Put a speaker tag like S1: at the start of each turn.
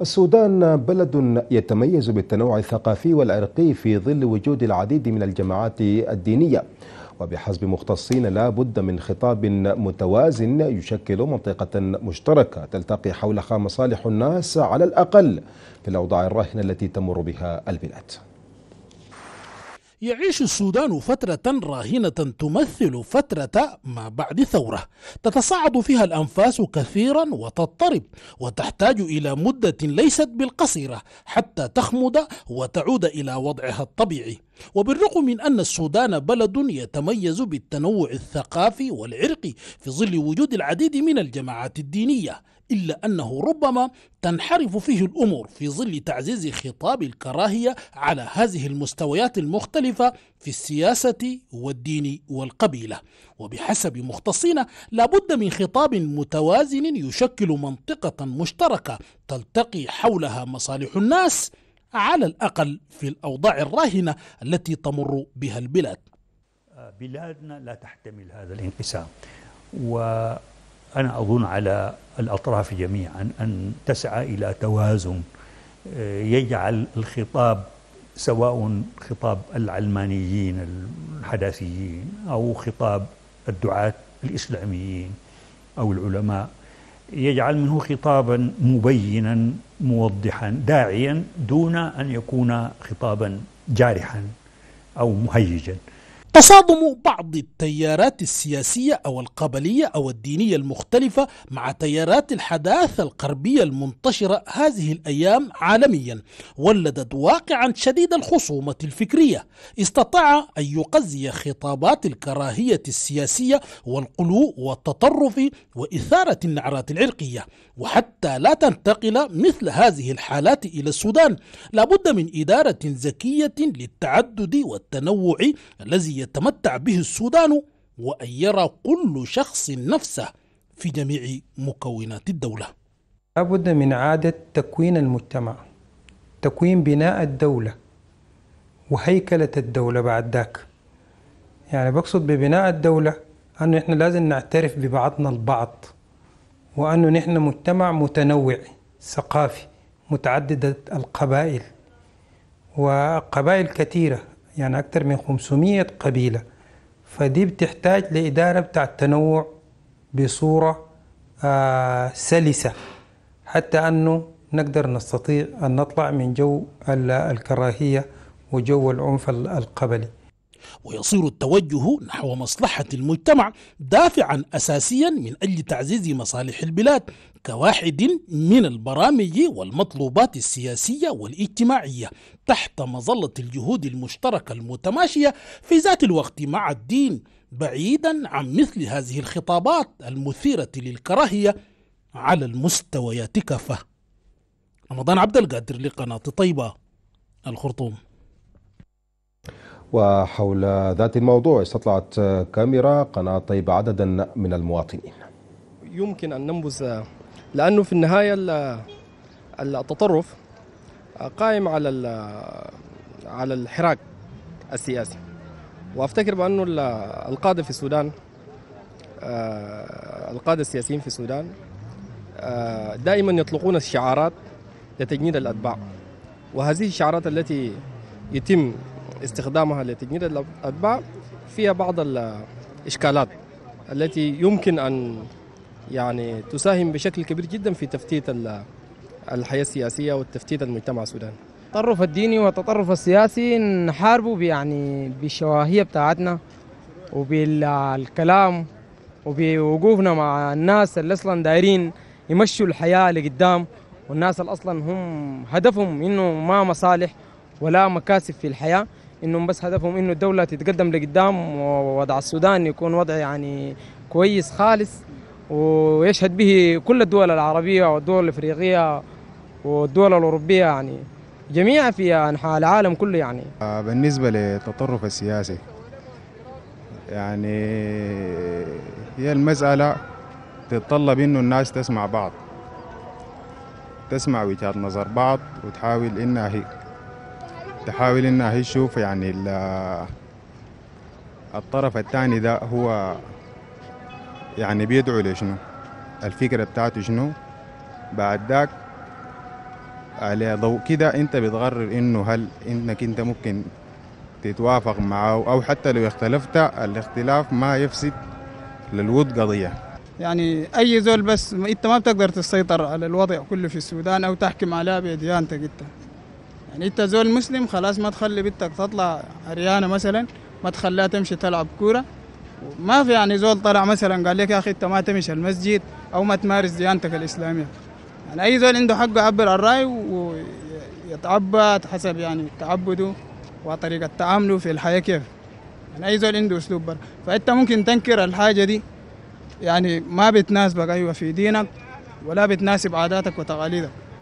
S1: السودان بلد يتميز بالتنوع الثقافي والعرقي في ظل وجود العديد من الجماعات الدينية وبحسب مختصين لا بد من خطاب متوازن يشكل منطقة مشتركة تلتقي حولها مصالح الناس على الأقل في الأوضاع الراهنة التي تمر بها البلاد
S2: يعيش السودان فترة راهنة تمثل فترة ما بعد ثورة تتصاعد فيها الأنفاس كثيرا وتضطرب وتحتاج إلى مدة ليست بالقصيرة حتى تخمد وتعود إلى وضعها الطبيعي وبالرغم من أن السودان بلد يتميز بالتنوع الثقافي والعرقي في ظل وجود العديد من الجماعات الدينية إلا أنه ربما تنحرف فيه الأمور في ظل تعزيز خطاب الكراهية على هذه المستويات المختلفة في السياسة والدين والقبيلة وبحسب مختصين لابد من خطاب متوازن يشكل منطقة مشتركة تلتقي حولها مصالح الناس على الأقل في الأوضاع الراهنة التي تمر بها البلاد
S1: بلادنا لا تحتمل هذا الانقسام وأنا أظن على الأطراف جميعا أن تسعى إلى توازن آه، يجعل الخطاب سواء خطاب العلمانيين الحداثيين أو خطاب الدعاة الإسلاميين أو العلماء يجعل منه خطابا مبينا موضحا داعيا دون أن يكون خطابا جارحا أو مهيجا تصادم بعض التيارات
S2: السياسية أو القبلية أو الدينية المختلفة مع تيارات الحداثة القربية المنتشرة هذه الأيام عالميا ولدت واقعا شديد الخصومة الفكرية استطاع أن يقزي خطابات الكراهية السياسية والقلو والتطرف وإثارة النعرات العرقية وحتى لا تنتقل مثل هذه الحالات إلى السودان لابد من إدارة ذكية للتعدد والتنوع الذي يتمتع به السودان وأن يرى كل
S1: شخص نفسه في جميع مكونات الدولة لابد من إعادة تكوين المجتمع تكوين بناء الدولة وهيكلة الدولة بعد ذاك يعني بقصد ببناء الدولة أنه إحنا لازم نعترف ببعضنا البعض وأنه نحن مجتمع متنوع ثقافي متعددة القبائل وقبائل كثيرة يعني أكثر من 500 قبيلة فدي بتحتاج لإدارة بتاع التنوع بصورة آه سلسة حتى أنه نقدر نستطيع أن نطلع من جو الكراهية وجو العنف القبلي ويصير التوجه نحو مصلحة المجتمع
S2: دافعا أساسيا من أجل تعزيز مصالح البلاد كواحد من البرامج والمطلوبات السياسية والاجتماعية تحت مظلة الجهود المشتركة المتماشية في ذات الوقت مع الدين بعيدا عن مثل هذه الخطابات المثيرة للكراهية على المستويات كافة رمضان عبد القادر لقناة طيبة الخرطوم
S1: وحول ذات الموضوع استطلعت كاميرا قناة طيبة عددا
S3: من المواطنين يمكن أن ننبذ لأنه في النهاية التطرف قائم على على الحراك السياسي وافتكر بانه القاده في السودان آه، القاده السياسيين في السودان آه، دائما يطلقون الشعارات لتجنيد الاتباع وهذه الشعارات التي يتم استخدامها لتجنيد الأتباع فيها بعض الإشكالات التي يمكن أن يعني تساهم بشكل كبير جدا في تفتيت الحياة السياسية والتفتيت المجتمع السوداني
S4: التطرف الديني والتطرف السياسي نحاربه يعني بالشواهية بتاعتنا وبالكلام وبوقوفنا مع الناس اللي اصلا دايرين يمشوا الحياه لقدام والناس اللي اصلا هم هدفهم انه ما مصالح ولا مكاسب في الحياه انهم بس هدفهم انه الدوله تتقدم لقدام ووضع السودان يكون وضع يعني كويس خالص ويشهد به كل الدول العربيه والدول الافريقيه والدول الاوروبيه يعني جميع في انحاء العالم كله يعني آه، بالنسبه للتطرف السياسي
S1: يعني هي المساله تتطلب انه الناس تسمع بعض تسمع وجهات نظر بعض وتحاول انها تحاول انها هي تشوف يعني الطرف الثاني ده هو يعني بيدعو لشنو الفكرة بتاعته شنو بعد ذاك على ضوء كده انت بتقرر انه هل انك انت ممكن تتوافق معه او حتى لو اختلفت الاختلاف ما يفسد للود قضية يعني اي زول بس انت ما بتقدر تسيطر على الوضع كله في السودان او تحكم عليه بديانتك انت يعني انت زول مسلم خلاص ما تخلي بنتك تطلع عريانه مثلا ما تخليها تمشي تلعب كوره ما في يعني زول طلع مثلا قال لك يا اخي انت ما تمشي المسجد او ما تمارس ديانتك الاسلاميه يعني اي زول عنده حق يعبر عن رايه ويتعبد حسب يعني تعبده وطريقه تعامله في الحياه كيف يعني اي زول عنده اسلوب بر فانت ممكن تنكر الحاجه دي يعني ما بتناسبك ايوه في دينك ولا بتناسب عاداتك وتقاليدك